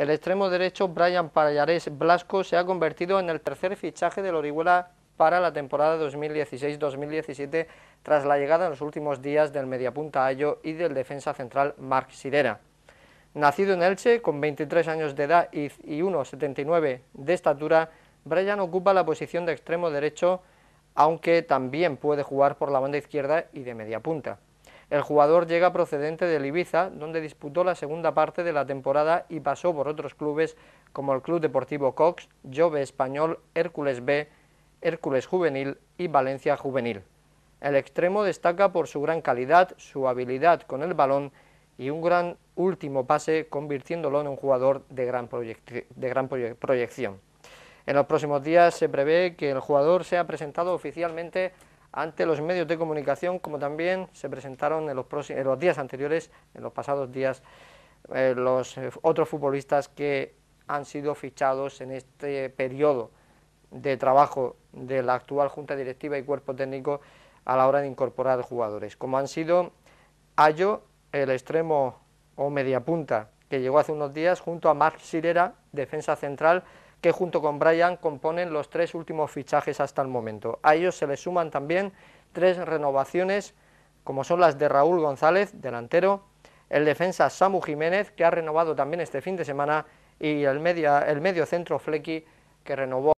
El extremo derecho Brian Pallarés Blasco se ha convertido en el tercer fichaje del Orihuela para la temporada 2016-2017 tras la llegada en los últimos días del mediapunta Ayo y del defensa central Marc Sidera. Nacido en Elche, con 23 años de edad y 1,79 de estatura, Brian ocupa la posición de extremo derecho, aunque también puede jugar por la banda izquierda y de mediapunta. punta. El jugador llega procedente de Ibiza, donde disputó la segunda parte de la temporada y pasó por otros clubes como el Club Deportivo Cox, Jove Español, Hércules B, Hércules Juvenil y Valencia Juvenil. El extremo destaca por su gran calidad, su habilidad con el balón y un gran último pase convirtiéndolo en un jugador de gran, proyección. En los próximos días se prevé que el jugador sea presentado oficialmente ante los medios de comunicación, como también se presentaron en los, días anteriores, en los pasados días, eh, los eh, otros futbolistas que han sido fichados en este periodo de trabajo de la actual Junta Directiva y Cuerpo Técnico a la hora de incorporar jugadores, como han sido Ayo, el extremo o mediapunta, que llegó hace unos días, junto a Marc Silera, defensa central, que junto con Brian componen los tres últimos fichajes hasta el momento. A ellos se les suman también tres renovaciones, como son las de Raúl González, delantero, el defensa Samu Jiménez, que ha renovado también este fin de semana, y el, media, el medio centro Flecky, que renovó.